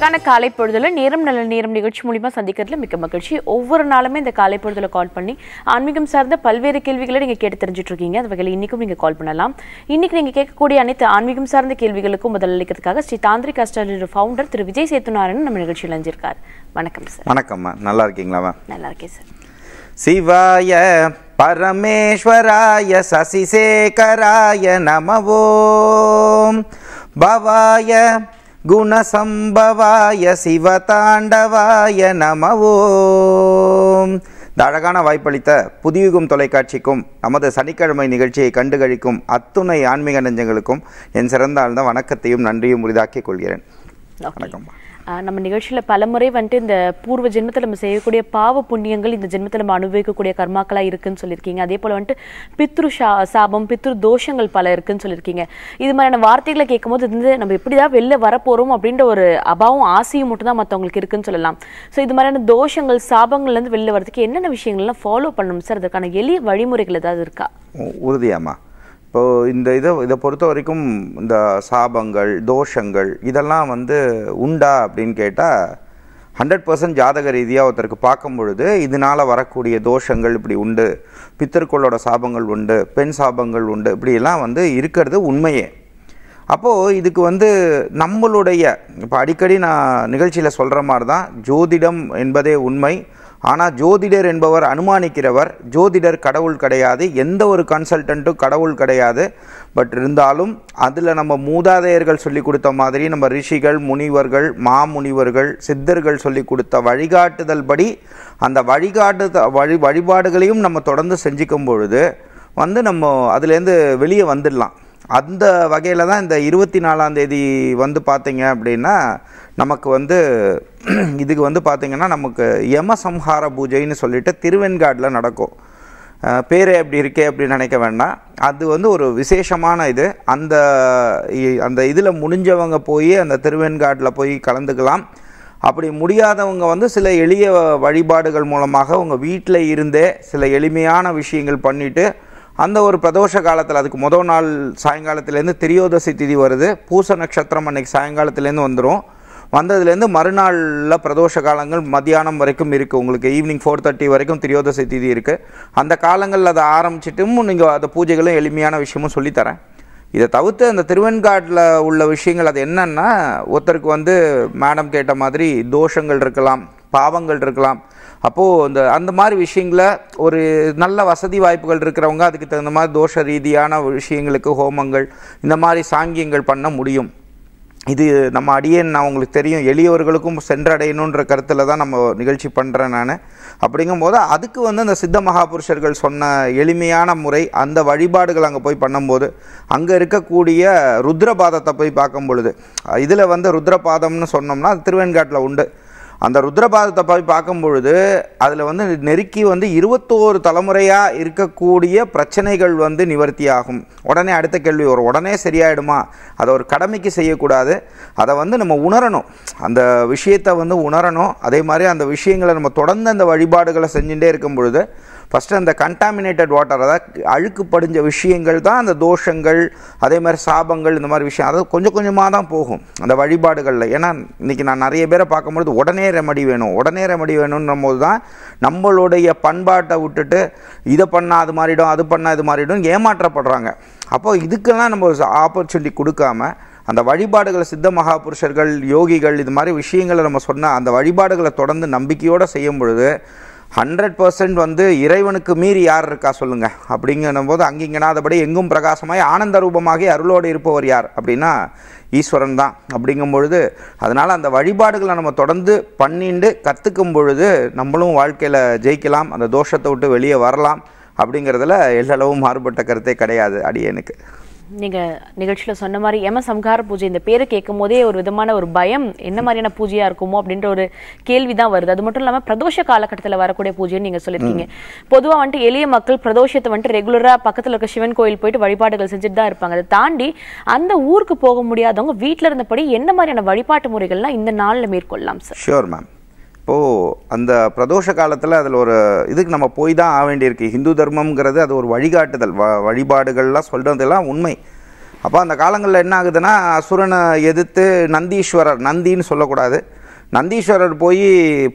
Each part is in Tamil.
அழகான காலை பொழுதுல நேரம் நல்ல நேரம் நிகழ்ச்சி மூலிமா சந்திக்கிறதுல மிக்க மகிழ்ச்சி ஒவ்வொரு நாளுமே இந்த காலை பொழுதுல கால் பண்ணி ஆன்மீகம் சார்ந்த பல்வேறு கேள்விகளை நீங்க கேட்டு தெரிஞ்சுட்டு இருக்கீங்க அந்த வகையில் இன்னைக்கும் நீங்க கால் பண்ணலாம் இன்னைக்கு நீங்க கேட்கக்கூடிய அனைத்து ஆன்மீகம் சார்ந்த கேள்விகளுக்கும் அளிக்கிறதுக்காக ஸ்ரீ தாந்திரிக் அஸ்டாலின் ஃபவுண்டர் திரு விஜய் சேத்துநாராயணன் நம்ம நிகழ்ச்சியில் அஞ்சிருக்கார் வணக்கம் சார் வணக்கம்மா நல்லா இருக்கீங்களா நல்லா இருக்கேன் சார் சிவாய பரமேஸ்வராய சசிசேகராய நமவோம் பவாய குணசம்பவாய சிவதாண்டவாய நமவோ இந்த அழகான வாய்ப்பளித்த புதியுகும் தொலைக்காட்சிக்கும் நமது சனிக்கிழமை நிகழ்ச்சியை கண்டுகளிக்கும் அத்துணை ஆன்மீக நெஞ்சங்களுக்கும் என் சிறந்த ஆழ்ந்த வணக்கத்தையும் நன்றியும் உரிதாக்கிக் கொள்கிறேன் வணக்கம் நம்ம நிகழ்ச்சியில் பலமுறை வந்துட்டு இந்த பூர்வ ஜென்மத்தில் நம்ம செய்யக்கூடிய பாவ புண்ணியங்கள் இந்த ஜென்மத்தில் நம்ம அனுபவிக்கக்கூடிய கர்மாக்களாக இருக்குன்னு சொல்லியிருக்கீங்க அதே போல் வந்துட்டு பித்ரு சா சாபம் பித்ரு தோஷங்கள் பல இருக்குதுன்னு சொல்லியிருக்கீங்க இது மாதிரியான வார்த்தைகளை கேட்கும்போது வந்து நம்ம எப்படி தான் வெளில வரப்போகிறோம் அப்படின்ற ஒரு அபாவும் ஆசையும் மட்டும்தான் மற்றவங்களுக்கு இருக்குன்னு சொல்லலாம் ஸோ இது மாதிரியான தோஷங்கள் சாபங்கள்லேருந்து வெளில வரதுக்கு என்னென்ன விஷயங்கள்லாம் ஃபாலோ பண்ணணும் சார் அதுக்கான எளிய வழிமுறைகள் ஏதாவது இருக்கா உறுதியாமா இப்போது இந்த இதை இதை பொறுத்த வரைக்கும் இந்த சாபங்கள் தோஷங்கள் இதெல்லாம் வந்து உண்டா அப்படின்னு கேட்டால் ஹண்ட்ரட் பர்சன்ட் ஜாதக ரீதியாக ஒருத்தருக்கு பார்க்கும் பொழுது இதனால் வரக்கூடிய தோஷங்கள் இப்படி உண்டு பித்தர்களோட சாபங்கள் உண்டு பெண் சாபங்கள் உண்டு இப்படியெல்லாம் வந்து இருக்கிறது உண்மையே அப்போது இதுக்கு வந்து நம்மளுடைய இப்போ அடிக்கடி நான் நிகழ்ச்சியில் சொல்கிற மாதிரி தான் ஜோதிடம் என்பதே உண்மை ஆனால் ஜோதிடர் என்பவர் அனுமானிக்கிறவர் ஜோதிடர் கடவுள் கிடையாது எந்த ஒரு கன்சல்டண்ட்டும் கடவுள் கிடையாது பட் இருந்தாலும் அதில் நம்ம மூதாதையர்கள் சொல்லி கொடுத்த மாதிரி நம்ம ரிஷிகள் முனிவர்கள் மாமுனிவர்கள் சித்தர்கள் சொல்லி கொடுத்த வழிகாட்டுதல் படி அந்த வழிகாட்டு வழி வழிபாடுகளையும் நம்ம தொடர்ந்து செஞ்சுக்கும் பொழுது வந்து நம்ம அதுலேருந்து வெளியே வந்துடலாம் அந்த வகையில் தான் இந்த இருபத்தி நாலாம் தேதி வந்து பார்த்திங்க அப்படின்னா நமக்கு வந்து இதுக்கு வந்து பார்த்திங்கன்னா நமக்கு யமசம்ஹார பூஜைன்னு சொல்லிட்டு திருவெண்காடில் நடக்கும் பேரே அப்படி இருக்கே அப்படின்னு நினைக்க வேண்டாம் அது வந்து ஒரு விசேஷமான இது அந்த அந்த இதில் முடிஞ்சவங்க போய் அந்த திருவெண்காட்டில் போய் கலந்துக்கலாம் அப்படி முடியாதவங்க வந்து சில எளிய வழிபாடுகள் மூலமாக உங்கள் வீட்டில் இருந்தே சில எளிமையான விஷயங்கள் பண்ணிவிட்டு அந்த ஒரு பிரதோஷ காலத்தில் அதுக்கு முதல் நாள் சாயங்காலத்துலேருந்து திரியோதசி திதி வருது பூச நட்சத்திரம் அன்னைக்கு சாயங்காலத்துலேருந்து வந்துடும் வந்ததுலேருந்து மறுநாளில் பிரதோஷ காலங்கள் மத்தியானம் வரைக்கும் இருக்குது உங்களுக்கு ஈவினிங் ஃபோர் தேர்ட்டி வரைக்கும் திரியோதசி திதி இருக்குது அந்த காலங்களில் அதை ஆரம்பிச்சிட்டும் நீங்கள் அந்த பூஜைகளும் எளிமையான விஷயமும் சொல்லித்தரேன் இதை தவிர்த்து அந்த திருவெண்காட்டில் உள்ள விஷயங்கள் அது என்னென்னா ஒருத்தருக்கு வந்து மேடம் கேட்ட மாதிரி தோஷங்கள் இருக்கலாம் பாவங்கள் இருக்கலாம் அப்போது இந்த அந்த மாதிரி விஷயங்கள ஒரு நல்ல வசதி வாய்ப்புகள் இருக்கிறவங்க அதுக்கு தகுந்த மாதிரி தோஷ ரீதியான விஷயங்களுக்கு ஹோமங்கள் இந்த மாதிரி சாங்கியங்கள் பண்ண முடியும் இது நம்ம அடியே நான் உங்களுக்கு தெரியும் எளியவர்களுக்கும் சென்றடையணுன்ற கருத்தில் தான் நம்ம நிகழ்ச்சி பண்ணுறேன் நான் அப்படிங்கும்போது அதுக்கு வந்து அந்த சித்த மகாபுருஷர்கள் சொன்ன எளிமையான முறை அந்த வழிபாடுகள் அங்கே போய் பண்ணும்போது அங்கே இருக்கக்கூடிய ருத்ரபாதத்தை போய் பார்க்கும் பொழுது இதில் வந்து ருத்ரபாதம்னு சொன்னோம்னா திருவெண்காட்டில் உண்டு அந்த ருத்ரபாதத்தை போய் பார்க்கும் பொழுது அதில் வந்து நெருக்கி வந்து இருபத்தோரு தலைமுறையாக இருக்கக்கூடிய பிரச்சனைகள் வந்து நிவர்த்தி ஆகும் உடனே அடுத்த கேள்வி ஒரு உடனே சரியாயிடுமா அதை ஒரு கடமைக்கு செய்யக்கூடாது அதை வந்து நம்ம உணரணும் அந்த விஷயத்தை வந்து உணரணும் அதே மாதிரி அந்த விஷயங்களை நம்ம தொடர்ந்து அந்த வழிபாடுகளை செஞ்சுட்டே இருக்கும் பொழுது ஃபஸ்ட்டு அந்த கண்டாமினேட்டட் வாட்டர் அதாவது அழுக்கு படிஞ்ச விஷயங்கள் தான் அந்த தோஷங்கள் அதே மாதிரி சாபங்கள் இந்த மாதிரி விஷயம் அதாவது கொஞ்சம் கொஞ்சமாக தான் போகும் அந்த வழிபாடுகளில் ஏன்னா இன்றைக்கி நான் நிறைய பேரை பார்க்கும்பொழுது உடனே ரெமடி வேணும் உடனே ரெமடி வேணும்னும் போது தான் நம்மளுடைய பண்பாட்டை விட்டுட்டு இதை பண்ணால் அது மாறிடும் அது பண்ணால் இது மாறிடும் ஏமாற்றப்படுறாங்க அப்போ இதுக்கெல்லாம் நம்ம ஆப்பர்ச்சுனிட்டி கொடுக்காம அந்த வழிபாடுகளை சித்த மகாபுருஷர்கள் யோகிகள் இது மாதிரி விஷயங்களை நம்ம சொன்னால் அந்த வழிபாடுகளை தொடர்ந்து நம்பிக்கையோடு செய்யும் பொழுது ஹண்ட்ரட் பர்சன்ட் வந்து இறைவனுக்கு மீறி யார் இருக்கா சொல்லுங்க அப்படிங்கும் போது அங்கிங்கனாதபடி எங்கும் பிரகாசமாய் ஆனந்த ரூபமாகி அருளோடு இருப்பவர் யார் அப்படின்னா ஈஸ்வரன் தான் அப்படிங்கும் பொழுது அதனால் அந்த வழிபாடுகளை நம்ம தொடர்ந்து பண்ணிட்டு கற்றுக்கும் பொழுது நம்மளும் வாழ்க்கையில் ஜெயிக்கலாம் அந்த தோஷத்தை விட்டு வெளியே வரலாம் அப்படிங்கிறதுல எல்லளவும் மாறுபட்ட கருத்தே கிடையாது அடியனுக்கு நீங்கள் நிகழ்ச்சியில் சொன்ன மாதிரி எம சம்ஹார பூஜை இந்த பேரை கேட்கும் போதே ஒரு விதமான ஒரு பயம் என்ன மாதிரியான பூஜையாக இருக்குமோ அப்படின்ற ஒரு கேள்வி தான் வருது அது மட்டும் இல்லாமல் பிரதோஷ காலகட்டத்தில் வரக்கூடிய பூஜைன்னு நீங்கள் சொல்லியிருக்கீங்க பொதுவாக வந்துட்டு எளிய மக்கள் பிரதோஷத்தை வந்துட்டு ரெகுலராக பக்கத்தில் இருக்க சிவன் கோயில் போயிட்டு வழிபாடுகள் செஞ்சுட்டு தான் இருப்பாங்க அதை தாண்டி அந்த ஊருக்கு போக முடியாதவங்க வீட்டில் இருந்தபடி என்ன மாதிரியான வழிபாட்டு முறைகள்லாம் இந்த நாளில் மேற்கொள்ளலாம் சார் ஷியூர் மேம் இப்போது அந்த பிரதோஷ காலத்தில் அதில் ஒரு இதுக்கு நம்ம போய் தான் ஆக வேண்டியிருக்கு ஹிந்து தர்மம்ங்கிறது அது ஒரு வழிகாட்டுதல் வ வழிபாடுகள்லாம் சொல்கிறதெல்லாம் உண்மை அப்போ அந்த காலங்களில் என்ன ஆகுதுன்னா அசுரனை எதிர்த்து நந்தீஸ்வரர் நந்தின்னு சொல்லக்கூடாது நந்தீஸ்வரர் போய்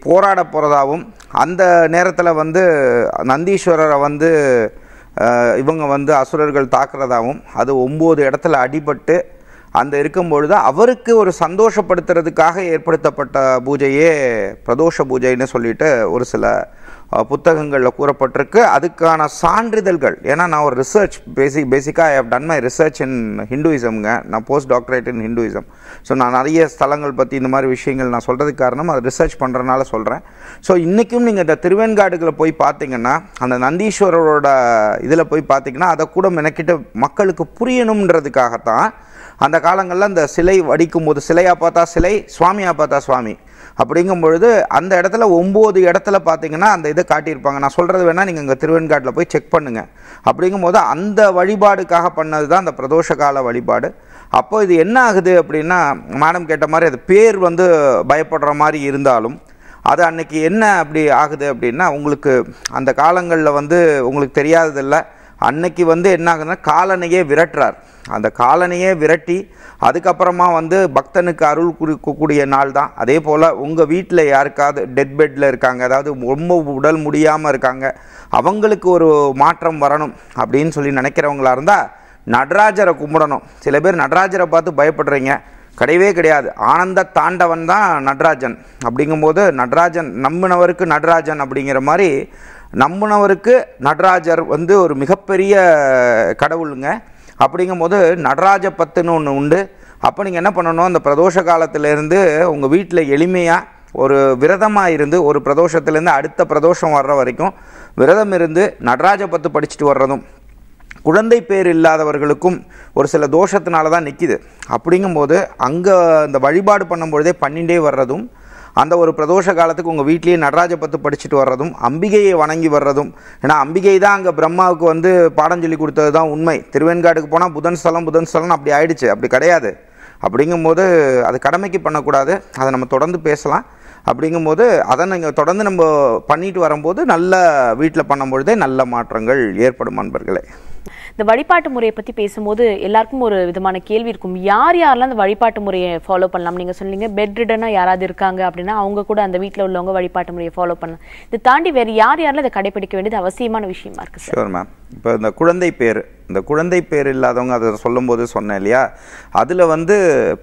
போராட போகிறதாகவும் அந்த நேரத்தில் வந்து நந்தீஸ்வரரை வந்து இவங்க வந்து அசுரர்கள் தாக்குறதாகவும் அது ஒம்பது இடத்துல அடிபட்டு அந்த இருக்கும்பொழுது அவருக்கு ஒரு சந்தோஷப்படுத்துறதுக்காக ஏற்படுத்தப்பட்ட பூஜையே பிரதோஷ பூஜைன்னு சொல்லிட்டு ஒரு சில புத்தகங்களில் கூறப்பட்டிருக்கு அதுக்கான சான்றிதழ்கள் ஏன்னா நான் ஒரு ரிசர்ச் பேசி பேசிக்காக I have done my research in ஹிந்துவிசம்ங்க நான் post doctorate in Hinduism so நான் நிறைய ஸ்தலங்கள் பற்றி இந்த மாதிரி விஷயங்கள் நான் சொல்கிறதுக்கு காரணம் அதை ரிசர்ச் பண்ணுறனால சொல்கிறேன் ஸோ இன்றைக்கும் நீங்கள் இந்த திருவெண்காடுகளை போய் பார்த்தீங்கன்னா அந்த நந்தீஸ்வரரோட இதில் போய் பார்த்தீங்கன்னா அதை கூட மெனக்கிட்ட மக்களுக்கு புரியணுன்றதுக்காகத்தான் அந்த காலங்களில் அந்த சிலை வடிக்கும் போது சிலையாக பார்த்தா சிலை சுவாமியாக பார்த்தா சுவாமி அப்படிங்கும் பொழுது அந்த இடத்துல ஒம்பது இடத்துல பார்த்தீங்கன்னா அந்த இதை காட்டியிருப்பாங்க நான் சொல்கிறது வேணால் நீங்கள் இங்கே திருவெண்காட்டில் போய் செக் பண்ணுங்கள் அப்படிங்கும் போது அந்த வழிபாடுக்காக பண்ணது தான் அந்த பிரதோஷ கால வழிபாடு அப்போ இது என்ன ஆகுது அப்படின்னா மேடம் கேட்ட மாதிரி அது பேர் வந்து பயப்படுற மாதிரி இருந்தாலும் அது அன்னைக்கு என்ன அப்படி ஆகுது அப்படின்னா உங்களுக்கு அந்த காலங்களில் வந்து உங்களுக்கு தெரியாததில்லை அன்னைக்கு வந்து என்ன ஆகுதுன்னா காலனையே விரட்டுறார் அந்த காலனையே விரட்டி அதுக்கப்புறமா வந்து பக்தனுக்கு அருள் குறிக்கக்கூடிய நாள் தான் அதே போல் உங்கள் வீட்டில் யாருக்காவது டெத் பெட்டில் இருக்காங்க அதாவது ரொம்ப உடல் முடியாமல் இருக்காங்க அவங்களுக்கு ஒரு மாற்றம் வரணும் அப்படின்னு சொல்லி நினைக்கிறவங்களா இருந்தால் நடராஜரை கும்பிடணும் சில பேர் நடராஜரை பார்த்து பயப்படுறீங்க கிடையவே கிடையாது ஆனந்த தாண்டவன் தான் நடராஜன் அப்படிங்கும்போது நடராஜன் நம்பினவருக்கு நடராஜன் அப்படிங்கிற மாதிரி நம்புனவருக்கு நடராஜர் வந்து ஒரு மிகப்பெரிய கடவுளுங்க அப்படிங்கும் போது நடராஜ பத்துன்னு ஒன்று உண்டு அப்போ நீங்கள் என்ன பண்ணணும் அந்த பிரதோஷ காலத்திலேருந்து உங்கள் வீட்டில் எளிமையாக ஒரு விரதமாக இருந்து ஒரு பிரதோஷத்துலேருந்து அடுத்த பிரதோஷம் வர்ற வரைக்கும் விரதம் இருந்து நடராஜ பத்து படிச்சுட்டு வர்றதும் குழந்தை பேர் இல்லாதவர்களுக்கும் ஒரு சில தோஷத்தினால தான் நிற்கிது அப்படிங்கும்போது அங்கே அந்த வழிபாடு பண்ணும்பொழுதே பண்ணிகிட்டே வர்றதும் அந்த ஒரு பிரதோஷ காலத்துக்கு உங்கள் வீட்லேயே நடராஜ பத்து படிச்சுட்டு வர்றதும் அம்பிகையை வணங்கி வர்றதும் ஏன்னா அம்பிகை தான் அங்கே பிரம்மாவுக்கு வந்து பாடம் சொல்லி கொடுத்தது தான் உண்மை திருவெண்காடுக்கு போனால் புதன் ஸ்தலம் புதன் ஸ்தலம் அப்படி ஆயிடுச்சு அப்படி கிடையாது அப்படிங்கும்போது அது கடமைக்கு பண்ணக்கூடாது அதை நம்ம தொடர்ந்து பேசலாம் அப்படிங்கும்போது அதை நீங்கள் தொடர்ந்து நம்ம பண்ணிட்டு வரும்போது நல்ல வீட்டில் பண்ணும்பொழுதே நல்ல மாற்றங்கள் ஏற்படும் அன்பர்களே இந்த வழிபாட்டு முறையை பற்றி பேசும்போது எல்லாருக்கும் ஒரு விதமான கேள்வி இருக்கும் யார் யாரெல்லாம் இந்த வழிபாட்டு முறையை ஃபாலோ பண்ணலாம் நீங்கள் சொன்னீங்க பெட் ரிடனாக யாராவது இருக்காங்க அப்படின்னா அவங்க கூட அந்த வீட்டில் உள்ளவங்க வழிபாட்டு முறையை ஃபாலோ பண்ணலாம் இதை தாண்டி வேறு யார் யாரெல்லாம் இதை கடைபிடிக்க வேண்டியது அவசியமான விஷயமா இருக்குது ஷோர் மேம் இப்போ இந்த குழந்தை பேர் இந்த குழந்தை பேர் இல்லாதவங்க அதை சொல்லும்போது சொன்னேன் இல்லையா அதில் வந்து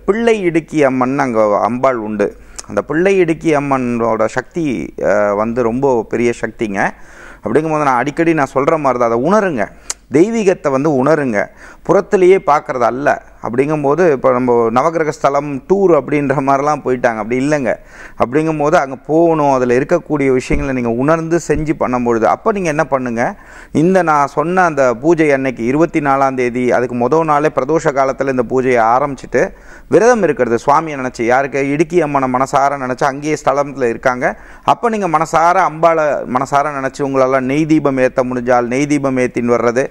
பிள்ளை இடுக்கி அம்மன் அங்கே அம்பாள் உண்டு அந்த பிள்ளை இடுக்கி அம்மனோட சக்தி வந்து ரொம்ப பெரிய சக்திங்க அப்படிங்கும்போது நான் அடிக்கடி நான் சொல்கிற மாதிரி தான் அதை உணருங்க தெய்வீகத்தை வந்து உணருங்க புறத்துலேயே பார்க்குறது அல்ல அப்படிங்கும்போது இப்போ நம்ம நவகிரக ஸ்தலம் டூர் அப்படின்ற மாதிரிலாம் போயிட்டாங்க அப்படி இல்லைங்க அப்படிங்கும்போது அங்கே போகணும் அதில் இருக்கக்கூடிய விஷயங்களை நீங்கள் உணர்ந்து செஞ்சு பண்ணும்பொழுது அப்போ நீங்கள் என்ன பண்ணுங்கள் இந்த நான் சொன்ன அந்த பூஜை அன்னைக்கு இருபத்தி நாலாம் தேதி அதுக்கு மொதல் நாளே பிரதோஷ காலத்தில் இந்த பூஜையை ஆரம்பிச்சுட்டு விரதம் இருக்கிறது சுவாமியை நினச்சி யாருக்கு இடுக்கி அம்மனை மனசார நினச்சி அங்கேயே ஸ்தலத்தில் இருக்காங்க அப்போ நீங்கள் மனசார அம்பாளை மனசார நினச்சி உங்களால் நெய் தீபம் ஏற்ற முடிஞ்சால் நெய் தீபம் ஏற்றின்னு வர்றது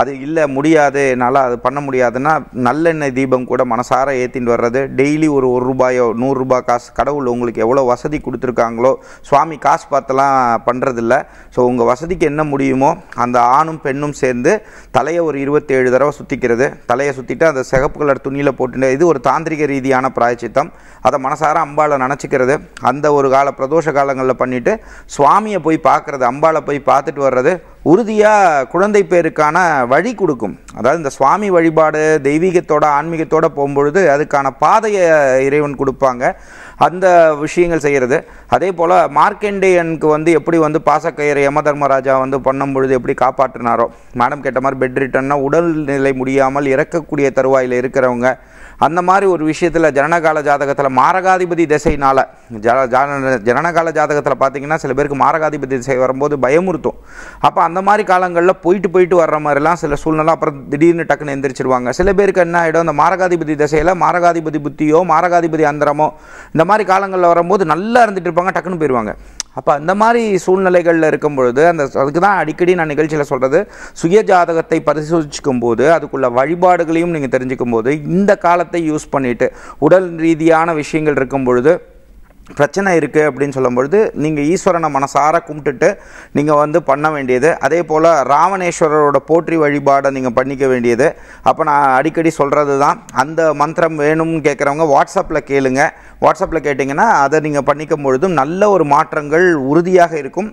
அது இல்லை முடியாது என்னால் அது பண்ண முடியாதுன்னா நல்லெண்ணெய் தீபம் கூட மனசார ஏற்றின்னு வர்றது டெய்லி ஒரு ஒரு ரூபாயோ நூறுரூபா காசு கடவுள் உங்களுக்கு எவ்வளோ வசதி கொடுத்துருக்காங்களோ சுவாமி காசு பார்த்தெல்லாம் பண்ணுறதில்ல ஸோ உங்கள் வசதிக்கு என்ன முடியுமோ அந்த ஆணும் பெண்ணும் சேர்ந்து தலையை ஒரு இருபத்தேழு தடவை சுற்றிக்கிறது தலையை சுற்றிட்டு அந்த சிகப்பு கலர் துணியில் போட்டு இது ஒரு தாந்திரிக ரீதியான பிராய்ச்சித்தம் அதை மனசார அம்பாவில் நினச்சிக்கிறது அந்த ஒரு கால பிரதோஷ காலங்களில் பண்ணிவிட்டு சுவாமியை போய் பார்க்குறது அம்பாவில் போய் பார்த்துட்டு வர்றது உறுதியாக குழந்தை பேருக்கான வழி கொடுக்கும் அதாவது இந்த சுவாமி வழிபாடு தெய்வீகத்தோட ஆன்மீகத்தோட போகும்பொழுது அதுக்கான பாதையை இறைவன் கொடுப்பாங்க அந்த விஷயங்கள் செய்கிறது அதே போல் மார்க்கண்டேயனுக்கு வந்து எப்படி வந்து பாசக்கயிறு யம தர்மராஜா வந்து பொழுது எப்படி காப்பாற்றினாரோ மேடம் கேட்ட மாதிரி பெட் ரிட்டன்னா உடல்நிலை முடியாமல் இறக்கக்கூடிய தருவாயில் இருக்கிறவங்க அந்த மாதிரி ஒரு விஷயத்தில் ஜனனகால ஜாதகத்தில் மாரகாதிபதி திசைனால ஜனனகால ஜாதகத்தில் பார்த்தீங்கன்னா சில பேருக்கு மாரகாதிபதி திசை வரும்போது பயமுறுத்தும் அப்போ அந்த மாதிரி காலங்களில் போயிட்டு போயிட்டு வர்ற மாதிரிலாம் சில சூழ்நிலை அப்புறம் திடீர்னு டக்குன்னு எந்திரிச்சிருவாங்க சில பேருக்கு என்ன ஆகிடும் அந்த மாரகாதிபதி திசையில் மாரகாதிபதி புத்தியோ மாரகாதிபதி அந்தரமோ இந்த மாதிரி காலங்களில் வரும்போது நல்லா இருந்துகிட்டு இருப்பாங்க டக்குன்னு போயிடுவாங்க அப்போ அந்த மாதிரி சூழ்நிலைகளில் இருக்கும் பொழுது அந்த அதுக்கு தான் அடிக்கடி நான் நிகழ்ச்சியில் சொல்கிறது சுய ஜாதகத்தை பரிசோதிச்சுக்கும் போது அதுக்குள்ள வழிபாடுகளையும் நீங்கள் தெரிஞ்சுக்கும் போது இந்த காலத்தை யூஸ் பண்ணிவிட்டு உடல் ரீதியான விஷயங்கள் இருக்கும் பொழுது பிரச்சனை இருக்குது அப்படின்னு சொல்லும்பொழுது நீங்கள் ஈஸ்வரனை மனசார கும்பிட்டுட்டு நீங்கள் வந்து பண்ண வேண்டியது அதே போல் ராவணேஸ்வரரோட போற்றி வழிபாடை நீங்கள் பண்ணிக்க வேண்டியது அப்போ நான் அடிக்கடி சொல்கிறது தான் அந்த மந்திரம் வேணும்னு கேட்குறவங்க வாட்ஸ்அப்பில் கேளுங்க வாட்ஸ்அப்பில் கேட்டிங்கன்னா அதை நீங்கள் பண்ணிக்கும் பொழுதும் நல்ல ஒரு மாற்றங்கள் உறுதியாக இருக்கும்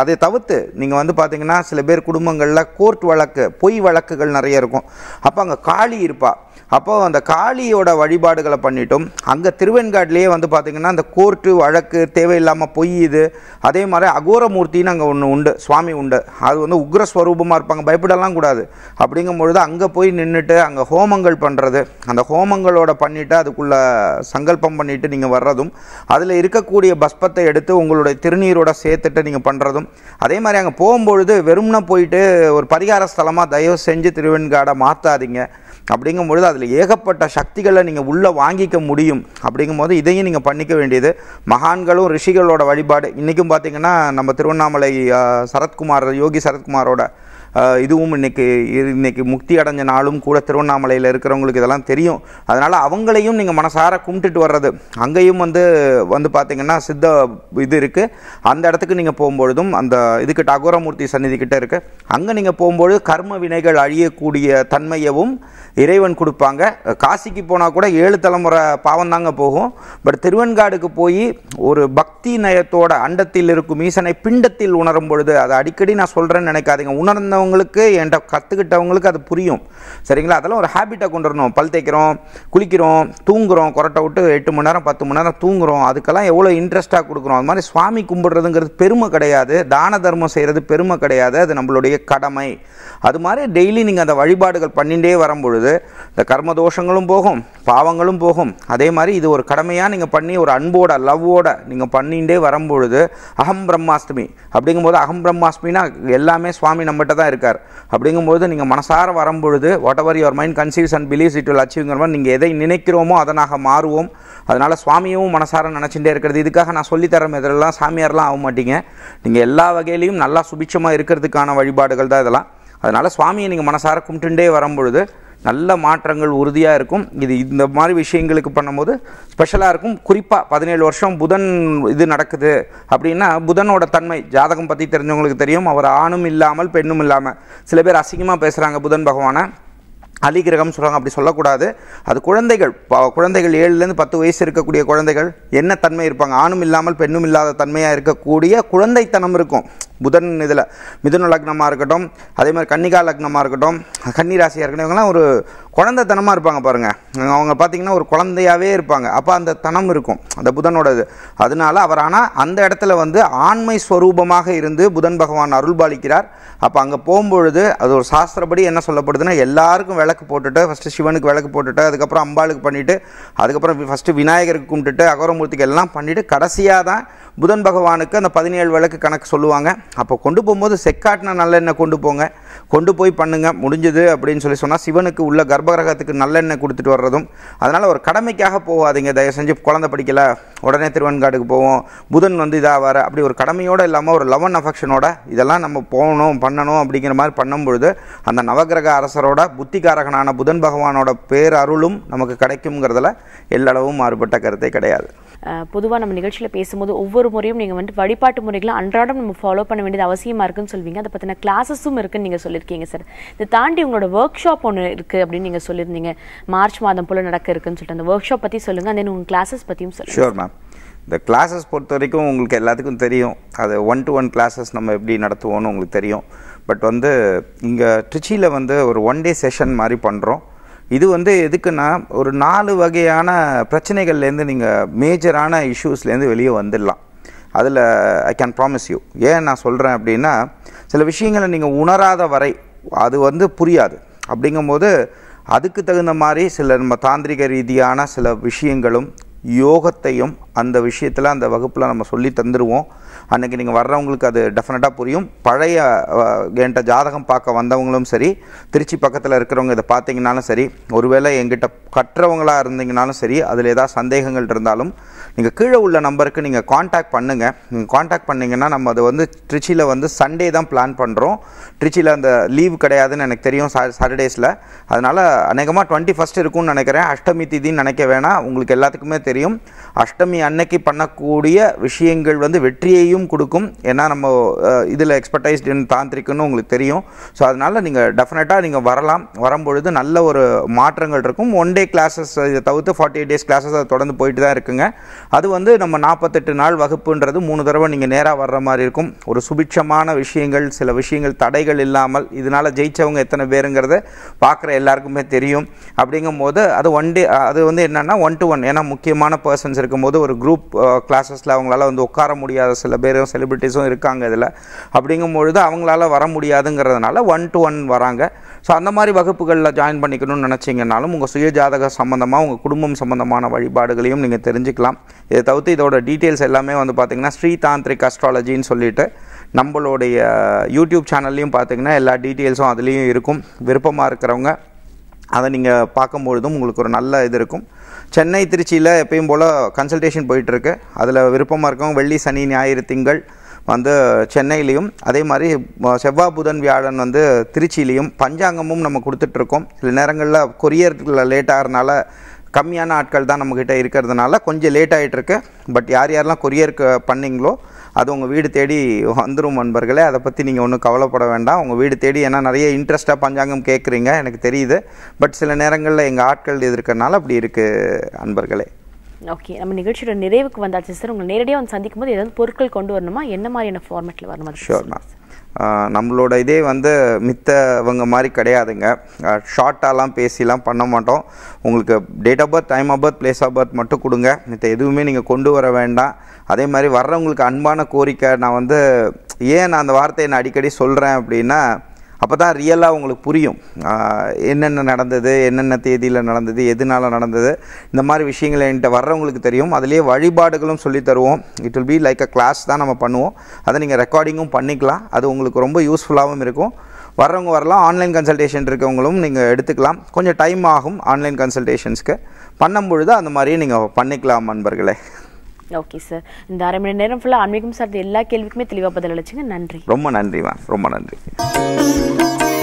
அதை தவிர்த்து நீங்கள் வந்து பார்த்திங்கன்னா சில பேர் குடும்பங்களில் கோர்ட் வழக்கு பொய் வழக்குகள் நிறைய இருக்கும் அப்போ அங்கே காளி இருப்பா அப்போது அந்த காளியோட வழிபாடுகளை பண்ணிட்டும் அங்கே திருவெண்காட்டிலேயே வந்து பார்த்திங்கன்னா அந்த கோர்ட் கோர்ட்டு வழக்கு தேவையில்லாமல் பொய் இது அதே மாதிரி அகோரமூர்த்தின்னு அங்கே ஒன்று உண்டு சுவாமி உண்டு அது வந்து உக்ரஸ்வரூபமாக இருப்பாங்க பயப்படலாம் கூடாது அப்படிங்கும் பொழுது அங்கே போய் நின்றுட்டு அங்கே ஹோமங்கள் பண்ணுறது அந்த ஹோமங்களோட பண்ணிவிட்டு அதுக்குள்ளே சங்கல்பம் பண்ணிவிட்டு நீங்கள் வர்றதும் அதில் இருக்கக்கூடிய பஸ்பத்தை எடுத்து உங்களுடைய திருநீரோட சேர்த்துட்டு நீங்கள் பண்ணுறதும் அதே மாதிரி அங்கே போகும்பொழுது வெறும்னா போயிட்டு ஒரு பரிகார ஸ்தலமாக தயவு செஞ்சு திருவெண்காடை மாற்றாதீங்க அப்படிங்கும் பொழுது அதில் ஏகப்பட்ட சக்திகளை நீங்கள் உள்ளே வாங்கிக்க முடியும் அப்படிங்கும் போது இதையும் நீங்கள் பண்ணிக்க வேண்டியது மகான்களும் ரிஷிகளோட வழிபாடு இன்றைக்கும் பார்த்திங்கன்னா நம்ம திருவண்ணாமலை சரத்குமார் யோகி சரத்குமாரோட இதுவும் இன்றைக்கி இன்றைக்கி முக்தி அடைஞ்ச நாளும் கூட திருவண்ணாமலையில் இருக்கிறவங்களுக்கு இதெல்லாம் தெரியும் அதனால் அவங்களையும் நீங்கள் மனசார கும்பிட்டுட்டு வர்றது அங்கேயும் வந்து வந்து பார்த்திங்கன்னா சித்த இது இருக்குது அந்த இடத்துக்கு நீங்கள் போகும்பொழுதும் அந்த இதுக்கு டகோரமூர்த்தி சந்நிதி கிட்டே இருக்குது அங்கே நீங்கள் போகும்பொழுது கர்ம வினைகள் அழியக்கூடிய தன்மையவும் இறைவன் கொடுப்பாங்க காசிக்கு போனால் கூட ஏழு தலைமுறை பாவம் தாங்க போகும் பட் திருவெண்காடுக்கு போய் ஒரு பக்தி நயத்தோட அண்டத்தில் இருக்கும் ஈசனை பிண்டத்தில் உணரும் பொழுது அதை அடிக்கடி நான் சொல்கிறேன்னு நினைக்காதீங்க உணர்ந்தவங்க பண்ணவங்களுக்கு என்கிட்ட கற்றுக்கிட்டவங்களுக்கு அது புரியும் சரிங்களா அதெல்லாம் ஒரு ஹேபிட்டாக கொண்டு வரணும் பல் தேய்க்கிறோம் குளிக்கிறோம் தூங்குகிறோம் கொரட்டை விட்டு எட்டு மணி நேரம் பத்து மணி நேரம் தூங்குகிறோம் அதுக்கெல்லாம் எவ்வளோ இன்ட்ரெஸ்ட்டாக கொடுக்குறோம் அது மாதிரி சுவாமி கும்பிடுறதுங்கிறது பெருமை கிடையாது தான தர்மம் செய்கிறது பெருமை கிடையாது அது நம்மளுடைய கடமை அது மாதிரி டெய்லி நீங்கள் அந்த வழிபாடுகள் பண்ணிகிட்டே வரும்பொழுது இந்த கர்ம தோஷங்களும் போகும் பாவங்களும் போகும் அதே மாதிரி இது ஒரு கடமையாக நீங்கள் பண்ணி ஒரு அன்போட லவ்வோட நீங்கள் பண்ணிகிட்டே வரும்பொழுது அகம் பிரம்மாஸ்தமி அப்படிங்கும்போது அகம் பிரம்மாஸ்தமினா எல்லாமே சுவாமி நம்மகிட்ட தான் இருக்கார் அப்படிங்கும்போது நீங்கள் மனசார வரும்பொழுது whatever your mind conceives and believes it will அச்சீவ்ங்கிற மாதிரி நீங்கள் எதை நினைக்கிறோமோ அதனாக மாறுவோம் அதனால் சுவாமியும் மனசார நினச்சிட்டே இருக்கிறது இதுக்காக நான் சொல்லித்தரம் இதெல்லாம் சாமியாரெலாம் ஆக மாட்டீங்க நீங்கள் எல்லா வகையிலையும் நல்லா சுபிட்சமாக இருக்கிறதுக்கான வழிபாடுகள் தான் இதெல்லாம் அதனால் சுவாமியை நீங்கள் மனசார கும்பிட்டுண்டே வரும்பொழுது நல்ல மாற்றங்கள் உறுதியாக இருக்கும் இது இந்த மாதிரி விஷயங்களுக்கு பண்ணும்போது ஸ்பெஷலாக இருக்கும் குறிப்பாக பதினேழு வருஷம் புதன் இது நடக்குது அப்படின்னா புதனோட தன்மை ஜாதகம் பற்றி தெரிஞ்சவங்களுக்கு தெரியும் அவர் ஆணும் இல்லாமல் பெண்ணும் இல்லாமல் சில பேர் அசிங்கமாக பேசுகிறாங்க புதன் பகவானை அலிகிரகம் சொல்கிறாங்க அப்படி சொல்லக்கூடாது அது குழந்தைகள் குழந்தைகள் ஏழுலேருந்து பத்து வயசு இருக்கக்கூடிய குழந்தைகள் என்ன தன்மை இருப்பாங்க ஆணும் இல்லாமல் பெண்ணும் இல்லாத தன்மையாக இருக்கக்கூடிய குழந்தைத்தனம் இருக்கும் புதன் இதில் மிதுன லக்னமாக இருக்கட்டும் அதே மாதிரி கன்னிகா லக்னமாக இருக்கட்டும் கன்னி ராசியாக இருக்கட்டும் இவங்கெல்லாம் ஒரு குழந்தைத்தனமாக இருப்பாங்க பாருங்கள் அவங்க பார்த்திங்கன்னா ஒரு குழந்தையாகவே இருப்பாங்க அப்போ அந்த தனம் இருக்கும் அந்த புதனோடது அதனால அவர் ஆனால் அந்த இடத்துல வந்து ஆண்மை ஸ்வரூபமாக இருந்து புதன் பகவான் அருள்பாலிக்கிறார் அப்போ அங்கே போகும்பொழுது அது ஒரு சாஸ்திரப்படி என்ன சொல்லப்படுதுன்னா எல்லாருக்கும் விளக்கு போட்டுட்டு ஃபஸ்ட்டு சிவனுக்கு விளக்கு போட்டுட்டு அதுக்கப்புறம் அம்பாளுக்கு பண்ணிவிட்டு அதுக்கப்புறம் ஃபஸ்ட்டு விநாயகருக்கு கும்பிட்டுட்டு அகோரமூர்த்திக்கு எல்லாம் பண்ணிவிட்டு கடைசியாக தான் புதன் பகவானுக்கு அந்த பதினேழு விளக்கு கணக்கு சொல்லுவாங்க அப்போ கொண்டு போகும்போது செக்காட்டின நல்லெண்ணெய் கொண்டு போங்க கொண்டு போய் பண்ணுங்கள் முடிஞ்சது அப்படின்னு சொல்லி சொன்னால் சிவனுக்கு உள்ள கர்ப்பகிரகத்துக்கு நல்லெண்ணெய் கொடுத்துட்டு வர்றதும் அதனால் ஒரு கடமைக்காக போகாதீங்க தயவு செஞ்சு குழந்தை படிக்கல உடனே திருவன்காடுக்கு போவோம் புதன் வந்து இதாக வர அப்படி ஒரு கடமையோடு இல்லாமல் ஒரு லவன் அஃபெக்ஷனோட இதெல்லாம் நம்ம போகணும் பண்ணணும் அப்படிங்கிற மாதிரி பண்ணும்பொழுது அந்த நவகிரக அரசரோட புத்திகாரகனான புதன் பகவானோட பேர் அருளும் நமக்கு கிடைக்குங்கிறதுல எல்லளவும் மாறுபட்ட கருத்தை கிடையாது பொதுவாக நம்ம நிகழ்ச்சியில் பேசும்போது ஒவ்வொரு முறையும் நீங்கள் வந்து வழிபாட்டு முறைகளை அன்றாடம் நம்ம ஃபாலோ பண்ண வேண்டியது அவசியமாக இருக்குன்னு சொல்வீங்க அதை பற்றின கிளாஸஸும் இருக்குன்னு நீங்கள் சொல்லியிருக்கீங்க சார் இதை தாண்டி உங்களோட ஒர்க் ஷாப் ஒன்று இருக்குது அப்படின்னு நீங்கள் சொல்லியிருந்தீங்க மார்ச் மாதம் போல் நடக்க இருக்குன்னு சொல்லிட்டு அந்த ஒர்க் ஷாப் பற்றி சொல்லுங்கள் அந்த உங்கள் கிளாஸஸ் பற்றியும் சொல்லுங்கள் ஷோர் மேம் இந்த கிளாஸஸ் பொறுத்த வரைக்கும் உங்களுக்கு எல்லாத்துக்கும் தெரியும் அது ஒன் டு ஒன் கிளாஸஸ் நம்ம எப்படி நடத்துவோன்னு உங்களுக்கு தெரியும் பட் வந்து இங்கே ட்ரிச்சியில் வந்து ஒரு ஒன் டே செஷன் மாதிரி பண்ணுறோம் இது வந்து எதுக்குன்னா ஒரு நாலு வகையான பிரச்சனைகள்லேருந்து நீங்கள் மேஜரான இஷ்யூஸ்லேருந்து வெளியே வந்துடலாம் அதில் ஐ கேன் ப்ராமிஸ் யூ ஏன் நான் சொல்கிறேன் அப்படின்னா சில விஷயங்களை நீங்கள் உணராத வரை அது வந்து புரியாது அப்படிங்கும்போது அதுக்கு தகுந்த மாதிரி சில நம்ம தாந்திரிக ரீதியான சில விஷயங்களும் யோகத்தையும் அந்த விஷயத்தில் அந்த வகுப்பில் நம்ம சொல்லி தந்துடுவோம் அன்றைக்கி நீங்கள் வர்றவங்களுக்கு அது டெஃபினட்டாக புரியும் பழைய என்கிட்ட ஜாதகம் பார்க்க வந்தவங்களும் சரி திருச்சி பக்கத்தில் இருக்கிறவங்க இதை பார்த்தீங்கனாலும் சரி ஒருவேளை எங்கிட்ட கற்றவங்களாக இருந்தீங்கனாலும் சரி அதில் ஏதாவது சந்தேகங்கள் இருந்தாலும் நீங்கள் கீழே உள்ள நம்பருக்கு நீங்கள் காண்டாக்ட் பண்ணுங்கள் நீங்கள் காண்டாக்ட் பண்ணிங்கன்னா நம்ம அது வந்து திருச்சியில் வந்து சண்டே தான் பிளான் பண்ணுறோம் திருச்சியில் அந்த லீவ் கிடையாதுன்னு எனக்கு தெரியும் சாட்டர்டேஸில் அதனால் அநேகமாக டுவெண்ட்டி ஃபஸ்ட் இருக்கும்னு நினைக்கிறேன் அஷ்டமி தீதின்னு நினைக்க வேணாம் உங்களுக்கு எல்லாத்துக்குமே தெரியும் அஷ்டமி அன்னைக்கு பண்ணக்கூடிய விஷயங்கள் வந்து வெற்றியையும் ஸ்டடியும் கொடுக்கும் ஏன்னா நம்ம இதில் எக்ஸ்பர்டைஸ்ட் இன் தாந்திரிக்குன்னு உங்களுக்கு தெரியும் ஸோ அதனால் நீங்கள் டெஃபினட்டாக நீங்கள் வரலாம் வரும்பொழுது நல்ல ஒரு மாற்றங்கள் இருக்கும் ஒன் டே கிளாஸஸ் இதை தவிர்த்து ஃபார்ட்டி எயிட் டேஸ் கிளாஸஸ் அதை தொடர்ந்து போயிட்டு தான் இருக்குங்க அது வந்து நம்ம நாற்பத்தெட்டு நாள் வகுப்புன்றது மூணு தடவை நீங்கள் நேராக வர்ற மாதிரி இருக்கும் ஒரு சுபிட்சமான விஷயங்கள் சில விஷயங்கள் தடைகள் இல்லாமல் இதனால் ஜெயித்தவங்க எத்தனை பேருங்கிறத பார்க்குற எல்லாருக்குமே தெரியும் அப்படிங்கும் போது அது ஒன் டே அது வந்து என்னென்னா ஒன் டு ஒன் ஏன்னா முக்கியமான பர்சன்ஸ் இருக்கும்போது ஒரு குரூப் கிளாஸஸில் அவங்களால வந்து உட்கார முடியாத சில பேரும் செலிபிரிட்டிஸும் இருக்காங்க இதில் அப்படிங்கும்பொழுது அவங்களால வர முடியாதுங்கிறதுனால ஒன் டு ஒன் வராங்க ஸோ அந்த மாதிரி வகுப்புகளில் ஜாயின் பண்ணிக்கணும்னு நினச்சிங்கனாலும் உங்கள் சுய ஜாதக சம்மந்தமாக உங்கள் குடும்பம் சம்மந்தமான வழிபாடுகளையும் நீங்கள் தெரிஞ்சுக்கலாம் இதை தவிர்த்து இதோட டீட்டெயில்ஸ் எல்லாமே வந்து பார்த்திங்கன்னா ஸ்ரீ தாந்திரிக் அஸ்ட்ராலஜின்னு சொல்லிட்டு நம்மளுடைய யூடியூப் சேனல்லையும் பார்த்திங்கன்னா எல்லா டீட்டெயில்ஸும் அதுலேயும் இருக்கும் விருப்பமாக இருக்கிறவங்க அதை நீங்கள் பார்க்கும்பொழுதும் உங்களுக்கு ஒரு நல்ல இது இருக்கும் சென்னை திருச்சியில் எப்பயும் போல் கன்சல்டேஷன் போயிட்டுருக்கு அதில் விருப்பமாக இருக்கும் வெள்ளி சனி ஞாயிறு திங்கள் வந்து சென்னையிலையும் அதே மாதிரி செவ்வாய் புதன் வியாழன் வந்து திருச்சியிலையும் பஞ்சாங்கமும் நம்ம கொடுத்துட்ருக்கோம் சில நேரங்களில் கொரியர்களில் லேட்டாகிறதுனால கம்மியான ஆட்கள் தான் நம்மக்கிட்ட இருக்கிறதுனால கொஞ்சம் லேட் ஆகிட்டுருக்கு பட் யார் யாரெல்லாம் கொரியருக்கு பண்ணிங்களோ அது உங்கள் வீடு தேடி வந்துடும் நண்பர்களே அதை பற்றி நீங்கள் ஒன்றும் கவலைப்பட வேண்டாம் உங்கள் வீடு தேடி ஏன்னா நிறைய இன்ட்ரெஸ்ட்டாக பஞ்சாங்கம் கேட்குறீங்க எனக்கு தெரியுது பட் சில நேரங்களில் எங்கள் ஆட்கள் இது இருக்கிறனால அப்படி இருக்குது அன்பர்களே ஓகே நம்ம நிகழ்ச்சியோட நிறைவுக்கு வந்தாச்சு சார் உங்களை நேரடியாக வந்து சந்திக்கும் போது ஏதாவது பொருட்கள் கொண்டு வரணுமா என்ன மாதிரியான ஃபார்மேட்டில் வரணுமா ஷோர் மேம் நம்மளோட இதே வந்து மித்தவங்க மாதிரி கிடையாதுங்க ஷார்ட்டாலாம் பேசிலாம் பண்ண மாட்டோம் உங்களுக்கு date of birth time of birth place of birth மட்டும் கொடுங்க மித்த எதுவுமே நீங்கள் கொண்டு வர வேண்டாம் அதே மாதிரி வர்றவங்களுக்கு அன்பான கோரிக்கை நான் வந்து ஏன் நான் அந்த வார்த்தையை நான் அடிக்கடி சொல்கிறேன் அப்படின்னா அப்போ தான் ரியலாக உங்களுக்கு புரியும் என்னென்ன நடந்தது என்னென்ன தேதியில் நடந்தது எதுனால நடந்தது இந்த மாதிரி விஷயங்கள் என்கிட்ட வர்றவங்களுக்கு தெரியும் அதுலேயே வழிபாடுகளும் சொல்லி தருவோம் it will be like a class தான் நம்ம பண்ணுவோம் அதை நீங்கள் ரெக்கார்டிங்கும் பண்ணிக்கலாம் அது உங்களுக்கு ரொம்ப யூஸ்ஃபுல்லாகவும் இருக்கும் வர்றவங்க வரலாம் ஆன்லைன் கன்சல்டேஷன் இருக்கவங்களும் நீங்கள் எடுத்துக்கலாம் கொஞ்சம் டைம் ஆகும் ஆன்லைன் கன்சல்டேஷன்ஸ்க்கு பண்ணும் பொழுது அந்த மாதிரியே நீங்கள் பண்ணிக்கலாம் நண்பர்களே ஓகே சார் இந்த அரை மணி நேரம் ஃபுல்லாக ஆன்மீகம் சார்ந்த எல்லா கேள்விக்குமே தெளிவாக பதில் அளிச்சிங்க நன்றி ரொம்ப நன்றி நன்றிமா ரொம்ப நன்றி